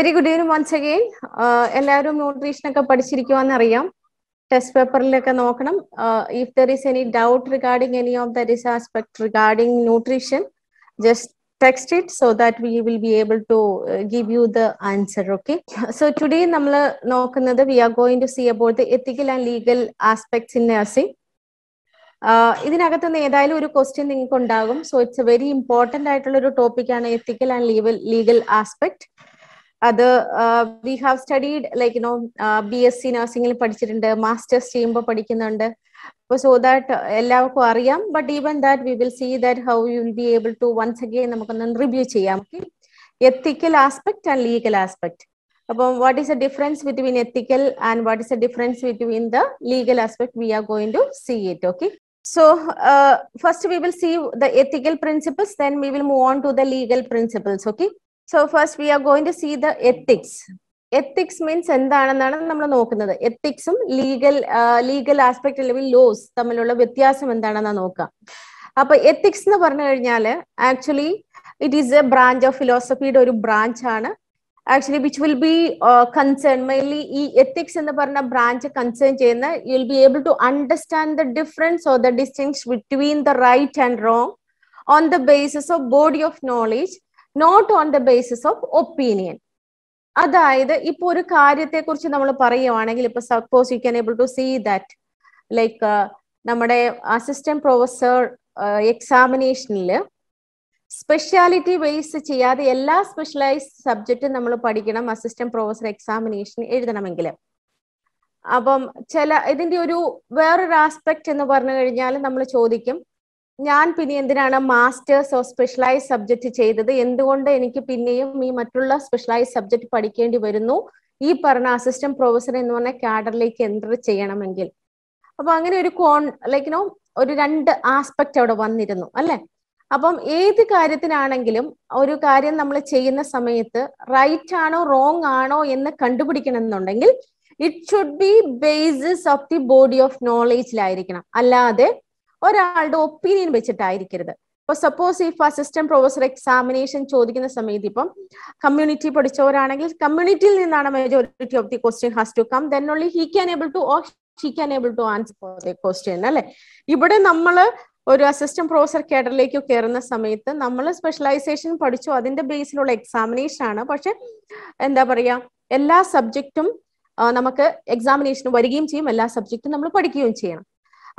Very good evening once again എല്ലാവരും nutrition ഒക്കെ പഠിച്ചിരിക്കുവാന്ന് അറിയാം ടെസ്റ്റ് പേപ്പറിലൊക്കെ നോക്കണം if there is any doubt regarding any of the risk aspect regarding nutrition just text it so that we will be able to give you the answer okay so today നമ്മൾ നോക്കുന്നത് we are going to see about the ethical and legal aspects in nursing uh, ഇതിനകത്ത് നിന്ന് ഏതായാലും ഒരു question നിങ്ങൾക്ക് ഉണ്ടാകും so it's a very important ആയിട്ടുള്ള ഒരു ടോപ്പിക്കാണ് ethical and level legal aspect അത് we have studied like you know B S C നഴ്സിംഗിൽ പഠിച്ചിട്ടുണ്ട് മാസ്റ്റേഴ്സ് ചെയ്യുമ്പോൾ പഠിക്കുന്നുണ്ട് അപ്പോൾ സോ ദാറ്റ് എല്ലാവർക്കും അറിയാം but even that we will see that how you will be able to once again നമുക്കൊന്ന് review ചെയ്യാം okay ethical aspect and legal aspect അപ്പം what is the difference between ethical and what is the difference between the legal aspect we are going to see it okay so uh, first we will see the ethical principles then we will move on to the legal principles okay so first we are going to see the ethics ethics means എന്താണെന്നാണ് നമ്മൾ നോക്കുന്നത് എത്തിക്സും legal legal aspect അല്ലെങ്കിൽ laws തമ്മിലുള്ള വ്യത്യാസം എന്താണെന്നാണ് നോക്കാം അപ്പൊ എത്തിക്സ് എന്ന് പറഞ്ഞു കഴിഞ്ഞാൽ actually it is a branch of ഫിലോസഫിയുടെ ഒരു ബ്രാഞ്ച് ആണ് actually which will be concern mainly ഈ എത്തിക്സ് എന്ന് പറഞ്ഞ ബ്രാഞ്ച് കൺസേൺ ചെയ്യുന്ന you will be able to understand the difference or the distinction between the right and wrong on the basis of body of knowledge not on the basis of opinion അതായത് ഇപ്പൊ ഒരു കാര്യത്തെ കുറിച്ച് നമ്മൾ പറയുവാണെങ്കിൽ ഇപ്പൊ suppose you can able to see that like നമ്മുടെ assistant professor എക്സാമിനേഷനിൽ സ്പെഷ്യാലിറ്റി ബേസ് ചെയ്യാതെ എല്ലാ സ്പെഷ്യലൈസ് സബ്ജക്റ്റും നമ്മൾ പഠിക്കണം അസിസ്റ്റന്റ് പ്രൊഫസർ എക്സാമിനേഷൻ എഴുതണമെങ്കിൽ അപ്പം ചില ഇതിന്റെ ഒരു വേറൊരു ആസ്പെക്ട് എന്ന് പറഞ്ഞു കഴിഞ്ഞാൽ നമ്മൾ ചോദിക്കും ഞാൻ പിന്നെ എന്തിനാണ് മാസ്റ്റേഴ്സ് ഓഫ് സ്പെഷ്യലൈസ് സബ്ജക്റ്റ് ചെയ്തത് എന്തുകൊണ്ട് എനിക്ക് പിന്നെയും ഈ മറ്റുള്ള സ്പെഷ്യലൈസ് സബ്ജക്റ്റ് പഠിക്കേണ്ടി വരുന്നു ഈ പറഞ്ഞ അസിസ്റ്റന്റ് പ്രൊഫസർ എന്ന് പറഞ്ഞ കാഡറിലേക്ക് എൻ്റർ ചെയ്യണമെങ്കിൽ അപ്പൊ അങ്ങനെ ഒരു കോൺ ലൈക്ക് നോ ഒരു രണ്ട് ആസ്പെക്ട് അവിടെ വന്നിരുന്നു അല്ലെ അപ്പം ഏത് കാര്യത്തിനാണെങ്കിലും ഒരു കാര്യം നമ്മൾ ചെയ്യുന്ന സമയത്ത് റൈറ്റ് ആണോ റോങ് ആണോ എന്ന് കണ്ടുപിടിക്കണം എന്നുണ്ടെങ്കിൽ it should be basis of the body of നോളേജിലായിരിക്കണം അല്ലാതെ ഒരാളുടെ ഒപ്പീനിയൻ വെച്ചിട്ടായിരിക്കരുത് ഇപ്പൊ suppose if assistant professor examination ചോദിക്കുന്ന സമയത്ത് ഇപ്പം കമ്മ്യൂണിറ്റി പഠിച്ചവരാണെങ്കിൽ കമ്മ്യൂണിറ്റിയിൽ നിന്നാണ് majority of the question has to come then only he can able to or she can able to answer for the question അല്ലെ ഇവിടെ നമ്മൾ ഒരു അസിസ്റ്റന്റ് പ്രൊഫസർ കേഡറിലേക്ക് കയറുന്ന സമയത്ത് നമ്മൾ സ്പെഷ്യലൈസേഷൻ പഠിച്ചു അതിന്റെ ബേസിലുള്ള എക്സാമിനേഷൻ ആണ് പക്ഷെ എന്താ പറയാ എല്ലാ സബ്ജക്റ്റും നമുക്ക് എക്സാമിനേഷൻ വരികയും ചെയ്യും എല്ലാ സബ്ജക്റ്റും നമ്മൾ പഠിക്കുകയും ചെയ്യണം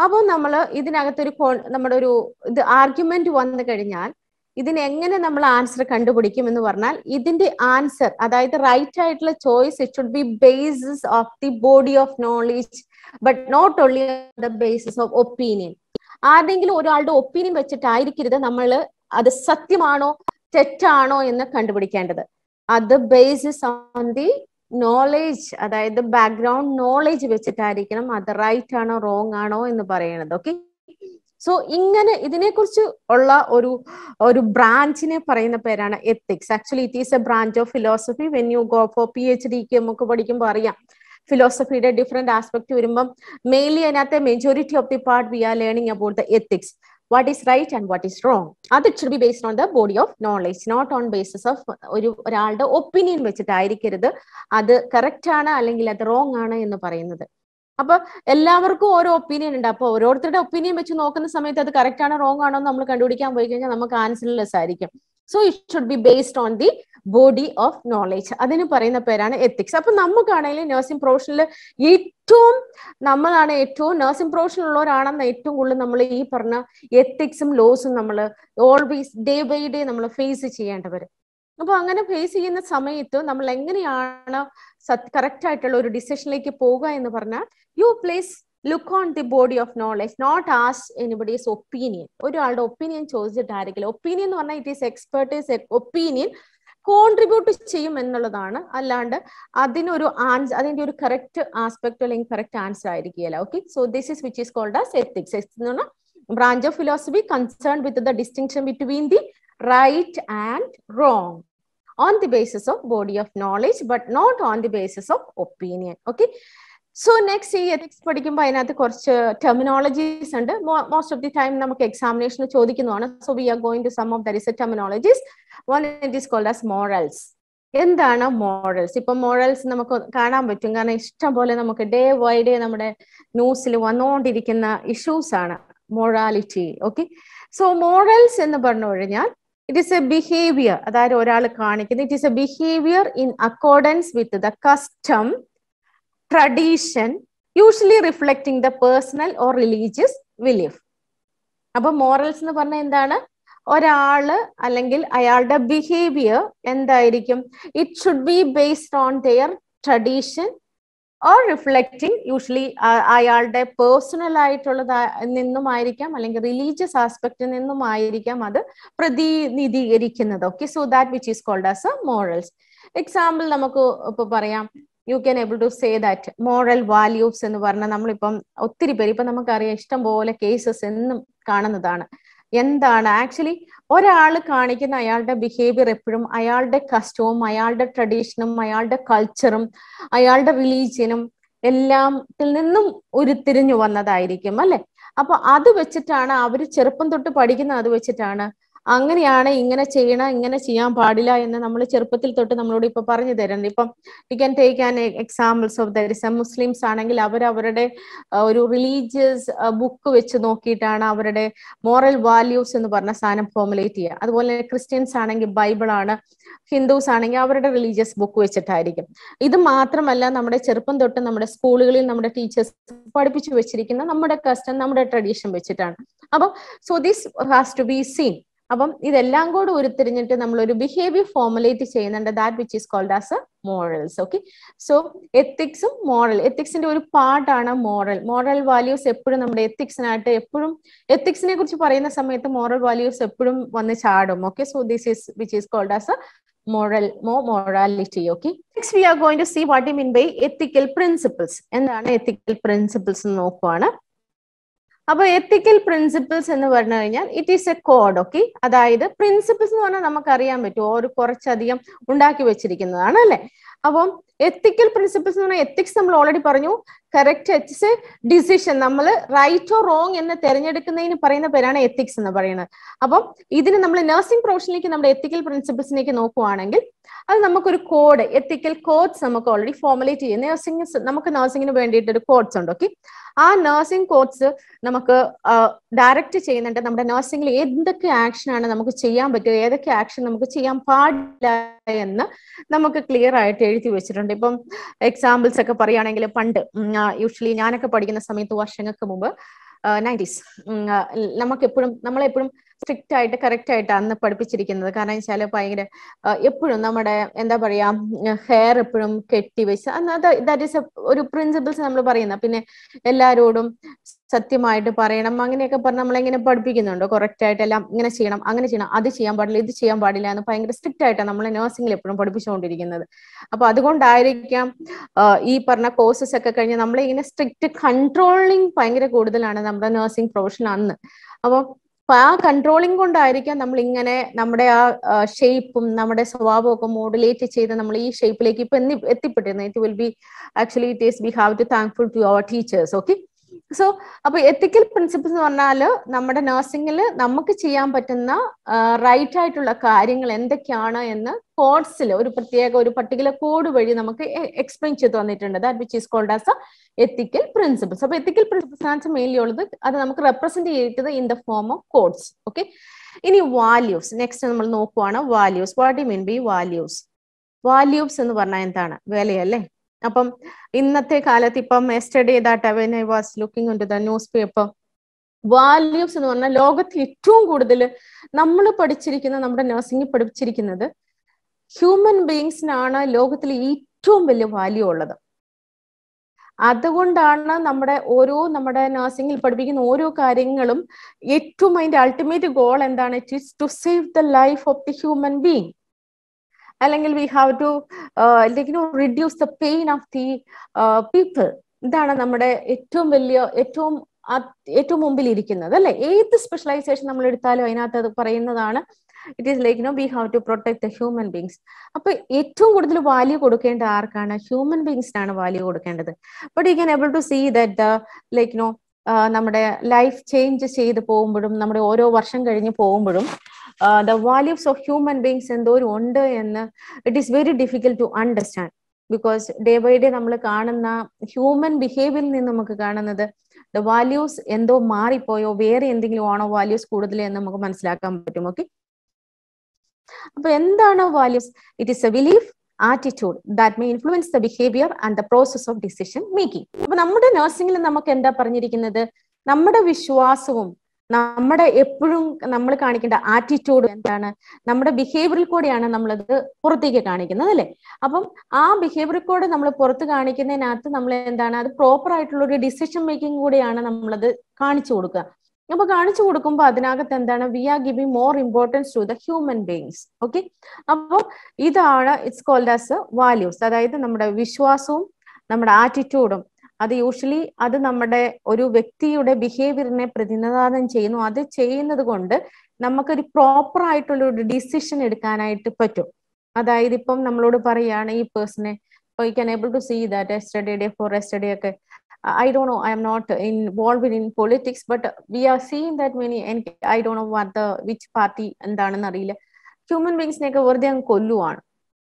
അപ്പോൾ നമ്മൾ ഇതിനകത്തൊരു നമ്മുടെ ഒരു ഇത് ആർഗ്യുമെന്റ് വന്നു കഴിഞ്ഞാൽ ഇതിനെങ്ങനെ നമ്മൾ ആൻസർ കണ്ടുപിടിക്കും എന്ന് പറഞ്ഞാൽ ഇതിന്റെ ആൻസർ അതായത് റൈറ്റ് ആയിട്ടുള്ള choice it should be basis of the body of knowledge but not only the basis of opinion ആരുടെങ്കിലും ഒരാളുടെ ഒപ്പീനിയൻ വെച്ചിട്ടായിരിക്കരുത് നമ്മൾ അത് സത്യമാണോ തെറ്റാണോ എന്ന് കണ്ടുപിടിക്കേണ്ടത് അത് ബേസിസ് ഓൺ ദി നോളേജ് അതായത് ബാക്ക്ഗ്രൗണ്ട് നോളേജ് വെച്ചിട്ടായിരിക്കണം അത് റൈറ്റ് ആണോ റോങ് ആണോ എന്ന് പറയണത് ഓക്കെ സോ ഇങ്ങനെ ഇതിനെക്കുറിച്ച് ഉള്ള ഒരു ഒരു ബ്രാഞ്ചിനെ പറയുന്ന പേരാണ് ethics actually it is a branch of philosophy when you go for P H ഡിക്ക് നമുക്ക് പഠിക്കുമ്പോൾ അറിയാം ഫിലോസഫിയുടെ ഡിഫറെന്റ് ആസ്പെക്ട് വരുമ്പം മെയിൻലി അതിനകത്തെ majority of the part we are learning about the ethics what is right and what is wrong അത് it should be based on the body of knowledge not on basis of ഒരു ഒരാളുടെ opinion വെച്ചിട്ടായിരിക്കരുത് അത് correct ആണ് അല്ലെങ്കിൽ അത് wrong ആണ് എന്ന് പറയുന്നത് അപ്പൊ എല്ലാവർക്കും ഓരോ ഒപ്പീനിയൻ ഉണ്ട് അപ്പൊ ഓരോരുത്തരുടെ ഒപ്പീനിയൻ വെച്ച് നോക്കുന്ന സമയത്ത് അത് കറക്റ്റ് ആണോ റോങ് ആണോ എന്ന് നമ്മൾ കണ്ടുപിടിക്കാൻ പോയി കഴിഞ്ഞാൽ നമുക്ക് ആൻസർലെസ് ആയിരിക്കും so it should be based on the body of knowledge അതിന് പറയുന്ന പേരാണ് എത്തിക്സ് അപ്പൊ നമുക്കാണെങ്കിലും നഴ്സിംഗ് പ്രൊഫഷനിൽ ഏറ്റവും നമ്മളാണ് ഏറ്റവും നഴ്സിംഗ് പ്രൊഫഷനിൽ ഉള്ളവരാണെന്ന് ഏറ്റവും കൂടുതൽ നമ്മൾ ഈ പറഞ്ഞ എത്തിക്സും ലോസും നമ്മൾ ഓൾവേസ് ഡേ ബൈ ഡേ നമ്മൾ ഫേസ് ചെയ്യേണ്ടവർ അപ്പൊ അങ്ങനെ ഫേസ് ചെയ്യുന്ന സമയത്ത് നമ്മൾ എങ്ങനെയാണ് കറക്റ്റ് ആയിട്ടുള്ള ഒരു ഡിസിഷനിലേക്ക് പോകുക എന്ന് പറഞ്ഞാൽ you place look on the body of knowledge not as anybody's opinion ഒരാളുടെ ഒപ്പീനിയൻ ചോദിച്ചിട്ടായിരിക്കില്ല ഒപ്പീനിയൻ എന്ന് പറഞ്ഞാൽ it is expertise opinion contribute ചെയ്യും എന്നുള്ളതാണ് അല്ലാണ്ട് അതിനൊരു ആൻസർ അതിന്റെ ഒരു കറക്റ്റ് ആസ്പെക്ട് അല്ലെങ്കിൽ കറക്റ്റ് ആൻസർ ആയിരിക്കില്ല okay so this is which is called as ethics ethics എന്ന് പറഞ്ഞാൽ branch of philosophy concern with the distinction between the right and wrong on the basis of body of knowledge but not on the basis of opinion okay so next ഈ ethics പഠിക്കുമ്പോൾ അതിനകത്ത് കുറച്ച് terminologies ഉണ്ട് most of the time നമുക്ക് എക്സാമിനേഷന് ചോദിക്കുന്നതാണ് so we are going to some of there is a terminologies one it is called as morals എന്താണ് morals ഇപ്പൊ മോറൽസ് നമുക്ക് കാണാൻ പറ്റും കാരണം ഇഷ്ടം പോലെ നമുക്ക് ഡേ ബൈ ഡേ നമ്മുടെ ന്യൂസിൽ വന്നുകൊണ്ടിരിക്കുന്ന ഇഷ്യൂസ് ആണ് മൊറാലിറ്റി ഓക്കെ സോ മോറൽസ് എന്ന് പറഞ്ഞു കഴിഞ്ഞാൽ ഇറ്റ് ഈസ് എ ബിഹേവിയർ അതായത് ഒരാൾ കാണിക്കുന്നത് it is a behaviour in accordance with the custom tradition usually reflecting the personal or religious belief അപ്പൊ മോറൽസ് എന്ന് പറഞ്ഞാൽ എന്താണ് ഒരാള് അല്ലെങ്കിൽ അയാളുടെ ബിഹേവിയർ എന്തായിരിക്കും it should be based on their tradition or reflecting usually അയാളുടെ പേഴ്സണൽ ആയിട്ടുള്ളത് നിന്നുമായിരിക്കാം അല്ലെങ്കിൽ റിലീജിയസ് ആസ്പെക്റ്റിൽ നിന്നുമായിരിക്കാം അത് പ്രതിനിധീകരിക്കുന്നത് okay so that which is called as a morals example നമുക്ക് ഇപ്പൊ പറയാം you can able to say that moral values എന്ന് പറഞ്ഞാൽ നമ്മളിപ്പം ഒത്തിരി പേര് ഇപ്പൊ നമുക്കറിയാം ഇഷ്ടം പോലെ കേസസ് എന്നും കാണുന്നതാണ് എന്താണ് ആക്ച്വലി ഒരാൾ കാണിക്കുന്ന അയാളുടെ ബിഹേവിയർ എപ്പോഴും അയാളുടെ കസ്റ്റവും അയാളുടെ ട്രഡീഷനും അയാളുടെ കൾച്ചറും അയാളുടെ റിലീജിയനും എല്ലാത്തിൽ നിന്നും ഉരുത്തിരിഞ്ഞു വന്നതായിരിക്കും അല്ലെ അപ്പൊ അത് വെച്ചിട്ടാണ് അവർ ചെറുപ്പം തൊട്ട് പഠിക്കുന്ന അത് വെച്ചിട്ടാണ് അങ്ങനെയാണ് ഇങ്ങനെ ചെയ്യണം ഇങ്ങനെ ചെയ്യാൻ പാടില്ല എന്ന് നമ്മൾ ചെറുപ്പത്തിൽ തൊട്ട് നമ്മളോട് ഇപ്പൊ പറഞ്ഞു തരുന്നത് ഇപ്പം we can take an examples of ദരിസ മുസ്ലിംസ് ആണെങ്കിൽ അവർ അവരുടെ ഒരു റിലീജിയസ് ബുക്ക് വെച്ച് നോക്കിയിട്ടാണ് അവരുടെ മോറൽ വാല്യൂസ് എന്ന് പറഞ്ഞ സാധനം ഫോമുലേറ്റ് ചെയ്യുക അതുപോലെ ക്രിസ്ത്യൻസ് ആണെങ്കിൽ ബൈബിൾ ആണ് ഹിന്ദുസ് ആണെങ്കിൽ അവരുടെ റിലീജിയസ് ബുക്ക് വെച്ചിട്ടായിരിക്കും ഇത് മാത്രമല്ല നമ്മുടെ ചെറുപ്പം തൊട്ട് നമ്മുടെ സ്കൂളുകളിൽ നമ്മുടെ ടീച്ചേഴ്സ് പഠിപ്പിച്ചു വെച്ചിരിക്കുന്ന നമ്മുടെ കസ്റ്റം നമ്മുടെ ട്രഡീഷൻ വെച്ചിട്ടാണ് അപ്പൊ so this has to be seen അപ്പം ഇതെല്ലാം കൂടെ ഉരുത്തിരിഞ്ഞിട്ട് നമ്മൾ ഒരു ബിഹേവിയർ ഫോർമുലേറ്റ് ചെയ്യുന്നുണ്ട് that which is called as a morals okay so എത്തിക്സും മോറൽ എത്തിക്സിന്റെ ഒരു പാർട്ടാണ് മോറൽ മോറൽ വാല്യൂസ് എപ്പോഴും നമ്മുടെ എത്തിക്സിനായിട്ട് എപ്പോഴും എത്തിക്സിനെ കുറിച്ച് പറയുന്ന സമയത്ത് മോറൽ വാല്യൂസ് എപ്പോഴും വന്ന് ചാടും okay so this is which is called as a moral mo morality okay next we are going to see what you mean by ethical principles എന്താണ് എത്തിക്കൽ പ്രിൻസിപ്പിൾസ് നോക്കുവാണ് അപ്പൊ എത്തിക്കൽ പ്രിൻസിപ്പിൾസ് എന്ന് പറഞ്ഞു കഴിഞ്ഞാൽ it is a code okay അതായത് principles എന്ന് പറഞ്ഞാൽ നമുക്കറിയാൻ പറ്റും ഒരു കുറച്ചധികം ഉണ്ടാക്കി വെച്ചിരിക്കുന്നതാണ് അല്ലെ അപ്പം എത്തിക്കൽ പ്രിൻസിപ്പിൾസ് എന്ന് പറഞ്ഞാൽ എത്തിക്സ് നമ്മൾ ഓൾറെഡി പറഞ്ഞു കറക്റ്റ് എത്തിക്സ് ഡിസിഷൻ നമ്മൾ റൈറ്റ് ഓ റോങ് എന്ന് തിരഞ്ഞെടുക്കുന്നതിന് പറയുന്ന പേരാണ് എത്തിക്സ് എന്ന് പറയുന്നത് അപ്പം ഇതിന് നമ്മൾ നഴ്സിംഗ് പ്രൊഫഷനിലേക്ക് നമ്മുടെ എത്തിക്കൽ പ്രിൻസിപ്പിൾസിലേക്ക് നോക്കുവാണെങ്കിൽ അത് നമുക്കൊരു കോഡ് എത്തിക്കൽ കോഡ്സ് നമുക്ക് ഓൾറെഡി ഫോർമുലേറ്റ് ചെയ്യും നഴ്സിംഗ് നമുക്ക് നഴ്സിംഗിന് വേണ്ടിയിട്ട് ഒരു കോഡ്സ് ഉണ്ട് ഓക്കെ ആ നഴ്സിംഗ് കോഡ്സ് നമുക്ക് ഡയറക്റ്റ് ചെയ്യുന്നുണ്ട് നമ്മുടെ നഴ്സിംഗിൽ എന്തൊക്കെ ആക്ഷനാണ് നമുക്ക് ചെയ്യാൻ പറ്റുക ഏതൊക്കെ ആക്ഷൻ നമുക്ക് ചെയ്യാൻ പാടില്ല എന്ന് നമുക്ക് ക്ലിയർ ആയിട്ട് എഴുതി വെച്ചിട്ടുണ്ട് ഇപ്പം എക്സാമ്പിൾസ് ഒക്കെ പറയുകയാണെങ്കിൽ പണ്ട് യൂഷ്വലി ഞാനൊക്കെ പഠിക്കുന്ന സമയത്ത് വർഷങ്ങൾക്ക് മുമ്പ് നയൻറ്റീസ് നമുക്ക് എപ്പോഴും നമ്മളെപ്പോഴും സ്ട്രിക്റ്റ് ആയിട്ട് കറക്റ്റ് ആയിട്ട് അന്ന് പഠിപ്പിച്ചിരിക്കുന്നത് കാരണം വെച്ചാല് ഭയങ്കര എപ്പോഴും നമ്മുടെ എന്താ പറയാ ഹെയർ എപ്പോഴും കെട്ടി അന്ന് അത് ദാറ്റ് ഈസ് ഒരു പ്രിൻസിപ്പിൾസ് നമ്മൾ പറയുന്ന പിന്നെ എല്ലാരോടും സത്യമായിട്ട് പറയണം അങ്ങനെയൊക്കെ പറഞ്ഞ് നമ്മളെങ്ങനെ പഠിപ്പിക്കുന്നുണ്ടോ കറക്റ്റ് ആയിട്ട് എല്ലാം ഇങ്ങനെ ചെയ്യണം അങ്ങനെ ചെയ്യണം അത് ചെയ്യാൻ പാടില്ല ഇത് ചെയ്യാൻ പാടില്ല എന്ന് ഭയങ്കര സ്ട്രിക്റ്റ് ആയിട്ടാണ് നമ്മളെ നഴ്സിംഗിൽ എപ്പോഴും പഠിപ്പിച്ചുകൊണ്ടിരിക്കുന്നത് അപ്പൊ അതുകൊണ്ടായിരിക്കാം ഈ പറഞ്ഞ കോഴ്സസ് ഒക്കെ കഴിഞ്ഞ് നമ്മളെ ഇങ്ങനെ സ്ട്രിക്റ്റ് കൺട്രോളിങ് ഭയങ്കര കൂടുതലാണ് നമ്മുടെ നഴ്സിംഗ് പ്രൊഫഷൻ അന്ന് അപ്പോൾ അപ്പൊ ആ കൺട്രോളിങ് കൊണ്ടായിരിക്കാം നമ്മൾ ഇങ്ങനെ നമ്മുടെ ആ ഷേപ്പും നമ്മുടെ സ്വഭാവവും ഒക്കെ മോഡുലേറ്റ് ചെയ്ത് നമ്മൾ ഈ ഷേപ്പിലേക്ക് ഇപ്പൊ എത്തിപ്പെട്ടിരുന്നത് it will be actually it is we have to thankful to our teachers okay so അപ്പൊ എത്തിക്കൽ പ്രിൻസിപ്പിൾസ് എന്ന് പറഞ്ഞാല് നമ്മുടെ നഴ്സിംഗിൽ നമുക്ക് ചെയ്യാൻ പറ്റുന്ന റൈറ്റ് ആയിട്ടുള്ള കാര്യങ്ങൾ എന്തൊക്കെയാണ് എന്ന് കോഡ്സിൽ ഒരു പ്രത്യേക ഒരു പർട്ടിക്കുലർ കോഡ് വഴി നമുക്ക് എക്സ്പ്ലെയിൻ ചെയ്ത് തന്നിട്ടുണ്ട് that which is called as a ethical principles അപ്പൊ എത്തിക്കൽ പ്രിൻസിപ്പിൾസ് ആണ് മെയിൻലി ഉള്ളത് അത് നമുക്ക് റെപ്രസെന്റ് ചെയ്തത് in the form of codes okay ഇനി വാല്യൂസ് നെക്സ്റ്റ് നമ്മൾ നോക്കുവാണ് values what you mean by values values എന്ന് പറഞ്ഞാൽ എന്താണ് വിലയല്ലേ അപ്പം ഇന്നത്തെ കാലത്ത് ഇപ്പം yesterday that when I was looking ഉണ്ട് ദ ന്യൂസ് പേപ്പർ വാല്യൂസ് എന്ന് പറഞ്ഞാൽ ലോകത്തിൽ ഏറ്റവും കൂടുതൽ നമ്മൾ പഠിച്ചിരിക്കുന്ന നമ്മുടെ നഴ്സിംഗിൽ പഠിപ്പിച്ചിരിക്കുന്നത് ഹ്യൂമൻ ബീങ്സിനാണ് ലോകത്തിൽ ഏറ്റവും വലിയ വാല്യൂ ഉള്ളത് അതുകൊണ്ടാണ് നമ്മുടെ ഓരോ നമ്മുടെ നഴ്സിംഗിൽ പഠിപ്പിക്കുന്ന ഓരോ കാര്യങ്ങളും ഏറ്റവും അതിന്റെ അൾട്ടിമേറ്റ് ഗോൾ എന്താണ് it is to save the life of the human being അല്ലെങ്കിൽ we have to like no reduce the pain of the people ഇതാണ് നമ്മുടെ ഏറ്റവും വലിയ ഏറ്റവും ഏറ്റവും മുമ്പിൽ ഇരിക്കുന്നത് അല്ലെ ഏത് സ്പെഷ്യലൈസേഷൻ നമ്മൾ എടുത്താലും അതിനകത്ത് അത് പറയുന്നതാണ് it is like no we have to protect the human beings അപ്പൊ ഏറ്റവും കൂടുതൽ വാല്യൂ കൊടുക്കേണ്ട ആർക്കാണ് ഹ്യൂമൻ ബീങ്സിനാണ് വാല്യൂ കൊടുക്കേണ്ടത് but you can able to see that the like no നമ്മുടെ ലൈഫ് ചേഞ്ച് ചെയ്ത് പോകുമ്പോഴും നമ്മുടെ ഓരോ വർഷം കഴിഞ്ഞ് പോകുമ്പോഴും the values of human beings എന്തോരം ഉണ്ട് എന്ന് it is very difficult to understand because day by day നമ്മൾ കാണുന്ന ഹ്യൂമൻ ബിഹേവിയറിൽ നിന്ന് നമുക്ക് കാണുന്നത് ദ വാല്യൂസ് എന്തോ മാറിപ്പോയോ വേറെ എന്തെങ്കിലും ആണോ വാല്യൂസ് കൂടുതൽ എന്ന് നമുക്ക് മനസ്സിലാക്കാൻ പറ്റും ഓക്കെ അപ്പൊ എന്താണ് values it is a belief attitude that may influence the behaviour and the process of decision making അപ്പൊ നമ്മുടെ നഴ്സിംഗിൽ നമുക്ക് എന്താ പറഞ്ഞിരിക്കുന്നത് നമ്മുടെ വിശ്വാസവും നമ്മുടെ എപ്പോഴും നമ്മൾ കാണിക്കേണ്ട ആറ്റിറ്റ്യൂഡ് എന്താണ് നമ്മുടെ ബിഹേവിയറിൽ കൂടെയാണ് നമ്മളത് പുറത്തേക്ക് കാണിക്കുന്നത് അല്ലെ അപ്പം ആ ബിഹേവിയറിൽ കൂടെ നമ്മൾ പുറത്ത് കാണിക്കുന്നതിനകത്ത് നമ്മൾ എന്താണ് അത് പ്രോപ്പർ ആയിട്ടുള്ള ഒരു ഡിസിഷൻ മേക്കിംഗ് കൂടെയാണ് നമ്മളത് കാണിച്ചു കൊടുക്കുക അപ്പൊ കാണിച്ചു കൊടുക്കുമ്പോൾ അതിനകത്ത് എന്താണ് we are giving more importance to the human beings okay അപ്പോൾ ഇതാണ് ഇറ്റ്സ് കോൾഡ് ആസ് വാല്യൂസ് അതായത് നമ്മുടെ വിശ്വാസവും നമ്മുടെ ആറ്റിറ്റ്യൂഡും അത് യൂഷ്വലി അത് നമ്മുടെ ഒരു വ്യക്തിയുടെ ബിഹേവിയറിനെ പ്രതിനിധാനം ചെയ്യുന്നു അത് ചെയ്യുന്നത് കൊണ്ട് നമുക്കൊരു പ്രോപ്പർ ആയിട്ടുള്ള ഒരു ഡിസിഷൻ എടുക്കാനായിട്ട് പറ്റും അതായത് ഇപ്പം നമ്മളോട് പറയുകയാണ് ഈ പേഴ്സണെ ഇപ്പൊ I can able to see that yesterday day for yesterday ഒക്കെ I do know I am not involve in politics but we are seeing that many എനിക്ക് I do know what which party എന്താണെന്ന് അറിയില്ല human ബീങ്സിനെയൊക്കെ വെറുതെ അങ്ങ് കൊല്ലുവാണ്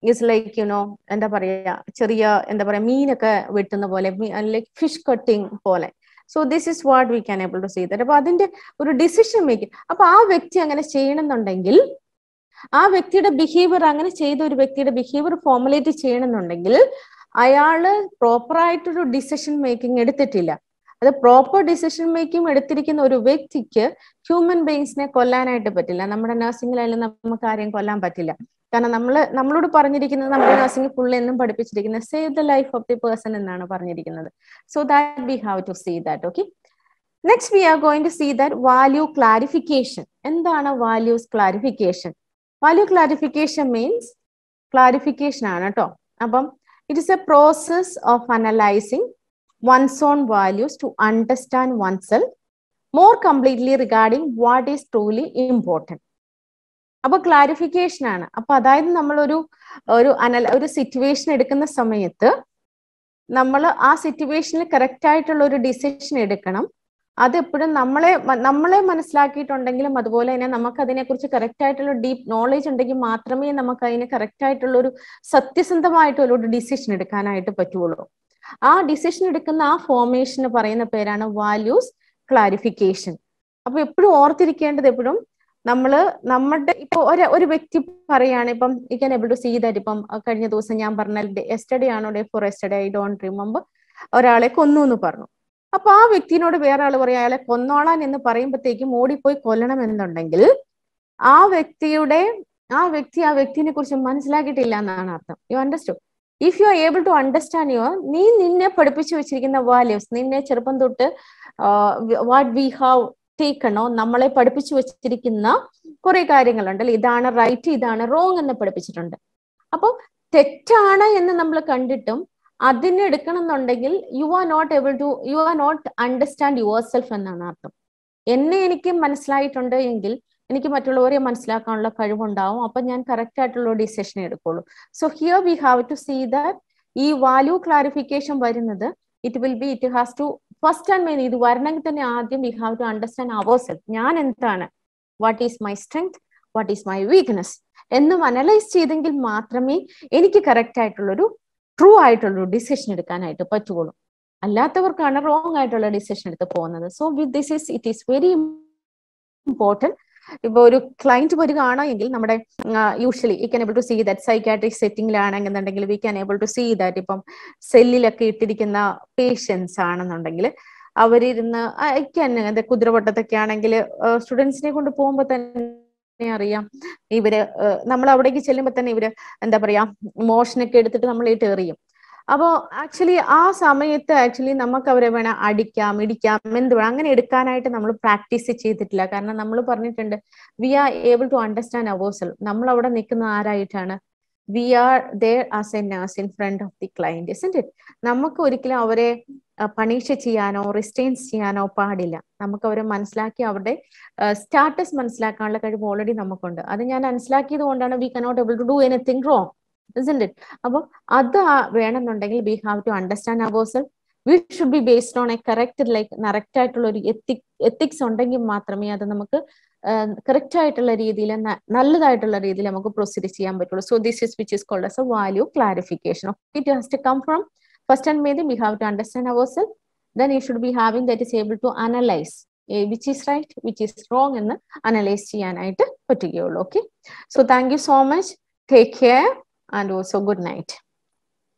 it's like you know എന്താ പറയാ ചെറിയ എന്താ പറയാ മീനൊക്കെ വെട്ടുന്ന പോലെ ലൈക്ക് ഫിഷ് കട്ടിങ് പോലെ so this is what we can able to see that അപ്പൊ അതിന്റെ ഒരു ഡിസിഷൻ മേക്കിംഗ് അപ്പൊ ആ വ്യക്തി അങ്ങനെ ചെയ്യണമെന്നുണ്ടെങ്കിൽ ആ വ്യക്തിയുടെ ബിഹേവിയർ അങ്ങനെ ചെയ്ത ഒരു വ്യക്തിയുടെ ബിഹേവിയർ ഫോർമുലേറ്റ് ചെയ്യണമെന്നുണ്ടെങ്കിൽ അയാള് പ്രോപ്പറായിട്ടൊരു ഡിസിഷൻ മേക്കിംഗ് എടുത്തിട്ടില്ല അത് പ്രോപ്പർ ഡിസിഷൻ മേക്കിംഗ് എടുത്തിരിക്കുന്ന ഒരു വ്യക്തിക്ക് ഹ്യൂമൻ ബീങ്സിനെ കൊല്ലാനായിട്ട് പറ്റില്ല നമ്മുടെ നഴ്സിംഗിലായാലും നമുക്ക് ആരെയും കൊല്ലാൻ പറ്റില്ല കാരണം നമ്മൾ നമ്മളോട് പറഞ്ഞിരിക്കുന്നത് നമ്മുടെ നഴ്സിംഗ് ഫുൾ എന്നും പഠിപ്പിച്ചിരിക്കുന്നത് save the life of the person എന്നാണ് പറഞ്ഞിരിക്കുന്നത് so that we have to see that okay next we are going to see that value clarification എന്താണ് values clarification value clarification means clarification ആണ് കേട്ടോ അപ്പം it is a process of analysing one's own values to understand oneself more completely regarding what is truly important അപ്പൊ clarification ആണ് അപ്പൊ അതായത് നമ്മളൊരു ഒരു അനൽ ഒരു സിറ്റുവേഷൻ എടുക്കുന്ന സമയത്ത് നമ്മൾ ആ സിറ്റുവേഷനിൽ കറക്റ്റ് ആയിട്ടുള്ള ഒരു ഡിസിഷൻ എടുക്കണം അതെപ്പോഴും നമ്മളെ നമ്മളെ മനസ്സിലാക്കിയിട്ടുണ്ടെങ്കിലും അതുപോലെ തന്നെ നമുക്ക് അതിനെക്കുറിച്ച് കറക്റ്റ് ആയിട്ടുള്ള ഡീപ്പ് നോളേജ് ഉണ്ടെങ്കിൽ മാത്രമേ നമുക്ക് അതിനെ കറക്റ്റ് ആയിട്ടുള്ള ഒരു സത്യസന്ധമായിട്ടുള്ള ഒരു ഡിസിഷൻ എടുക്കാനായിട്ട് പറ്റുള്ളൂ ആ ഡിസിഷൻ എടുക്കുന്ന ആ ഫോർമേഷന് പറയുന്ന പേരാണ് വാല്യൂസ് ക്ലാരിഫിക്കേഷൻ അപ്പൊ എപ്പോഴും ഓർത്തിരിക്കേണ്ടത് എപ്പോഴും നമ്മള് നമ്മുടെ ഇപ്പൊ ഒരു ഒരു വ്യക്തി പറയാണ് ഇപ്പം ഈ can able to see that ഇപ്പം കഴിഞ്ഞ ദിവസം ഞാൻ പറഞ്ഞ എസ്റ്റഡി ആണോ day for yesterday I don't remember ഒരാളെ കൊന്നു എന്ന് പറഞ്ഞു അപ്പൊ ആ വ്യക്തിനോട് വേറെ ആൾ പറയും അയാളെ കൊന്നോളാൻ എന്ന് പറയുമ്പോഴത്തേക്കും ഓടിപ്പോയി കൊല്ലണം എന്നുണ്ടെങ്കിൽ ആ വ്യക്തിയുടെ ആ വ്യക്തി ആ വ്യക്തിനെ കുറിച്ച് മനസ്സിലാക്കിയിട്ടില്ല എന്നാണ് അർത്ഥം you understood if you are able to understand your നീ നിന്നെ പഠിപ്പിച്ചു വെച്ചിരിക്കുന്ന വാല്യൂസ് നിന്നെ ചെറുപ്പം തൊട്ട് വാട്ട് വി ഹാവ് ടേക്കണോ നമ്മളെ പഠിപ്പിച്ചു വെച്ചിരിക്കുന്ന കുറെ കാര്യങ്ങളുണ്ട് ഇതാണ് റൈറ്റ് ഇതാണ് റോങ് എന്ന് പഠിപ്പിച്ചിട്ടുണ്ട് അപ്പോൾ തെറ്റാണ് എന്ന് നമ്മൾ കണ്ടിട്ടും അതിനെടുക്കണം എന്നുണ്ടെങ്കിൽ you are not able to you are not understand yourself എന്നാണ് അർത്ഥം എന്നെ എനിക്ക് മനസ്സിലായിട്ടുണ്ട് എങ്കിൽ എനിക്ക് മറ്റുള്ളവരെ മനസ്സിലാക്കാനുള്ള കഴിവുണ്ടാവും അപ്പൊ ഞാൻ കറക്റ്റ് ആയിട്ടുള്ള ഡിസിഷൻ എടുക്കുള്ളൂ so here we have to see that ഈ വാല്യൂ ക്ലാരിഫിക്കേഷൻ വരുന്നത് it will be it has to first and main ഇത് വരണമെങ്കിൽ തന്നെ ആദ്യം we have to understand our self ഞാൻ എന്താണ് what is my strength what is my weakness എന്നും analyse ചെയ്തെങ്കിൽ മാത്രമേ എനിക്ക് കറക്റ്റ് ആയിട്ടുള്ളൊരു ട്രൂ ആയിട്ടുള്ളൊരു ഡിസിഷൻ എടുക്കാനായിട്ട് പറ്റുള്ളൂ അല്ലാത്തവർക്കാണ് റോങ് ആയിട്ടുള്ള ഡിസിഷൻ എടുത്ത് പോകുന്നത് so with this is it is very important ഇപ്പോൾ ഒരു ക്ലയന്റ് വരികയാണെങ്കിൽ നമ്മുടെ usually you can able to see that psychiatric സെറ്റിംഗിലാണെന്നുണ്ടെങ്കിൽ we can able to see that ഇപ്പം സെല്ലിലൊക്കെ ഇട്ടിരിക്കുന്ന പേഷ്യൻസ് ആണെന്നുണ്ടെങ്കിൽ അവരിരുന്ന് എന്താ കുതിരവട്ടത്തൊക്കെ ആണെങ്കിൽ സ്റ്റുഡൻസിനെ കൊണ്ട് പോകുമ്പോ തന്നെ അറിയാം ഇവര് നമ്മൾ അവിടേക്ക് ചെല്ലുമ്പോൾ തന്നെ ഇവര് എന്താ പറയാ മോഷനൊക്കെ എടുത്തിട്ട് നമ്മൾ ഇട്ട് എറിയും അപ്പോൾ ആക്ച്വലി ആ സമയത്ത് ആക്ച്വലി നമുക്ക് അവരെ വേണം അടിക്കാം ഇടിക്കാം എന്ത് വേണം അങ്ങനെ എടുക്കാനായിട്ട് നമ്മൾ പ്രാക്ടീസ് ചെയ്തിട്ടില്ല കാരണം നമ്മൾ പറഞ്ഞിട്ടുണ്ട് we are able to understand ourselves നമ്മൾ അവിടെ നിൽക്കുന്ന ആരായിട്ടാണ് we are there as a nurse in front of the client it നമുക്ക് ഒരിക്കലും അവരെ പണീക്ഷ ചെയ്യാനോ റിസ്റ്റെയിൻസ് ചെയ്യാനോ പാടില്ല നമുക്ക് അവരെ മനസ്സിലാക്കി അവരുടെ സ്റ്റാറ്റസ് മനസ്സിലാക്കാനുള്ള കഴിവ് ഓൾറെഡി നമുക്കുണ്ട് അത് ഞാൻ മനസ്സിലാക്കിയത് കൊണ്ടാണ് we cannot able to do anything wrong it അപ്പൊ അത് വേണമെന്നുണ്ടെങ്കിൽ we have to understand our we should be based on a correct like correct ആയിട്ടുള്ള ഒരു എത്തിക് എത്തിക്സ് ഉണ്ടെങ്കിൽ മാത്രമേ അത് നമുക്ക് കറക്റ്റ് ആയിട്ടുള്ള രീതിയിൽ നല്ലതായിട്ടുള്ള രീതിയിൽ നമുക്ക് പ്രൊസീഡ് ചെയ്യാൻ പറ്റുള്ളൂ so this is which is called as a value clarification it has to come from first and may the we have to understand our then you should be having that is able to analyse which is right which is wrong എന്ന് analyse ചെയ്യാനായിട്ട് പറ്റുകയുള്ളൂ okay so thank you so much take care and also good night.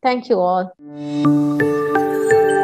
Thank you all.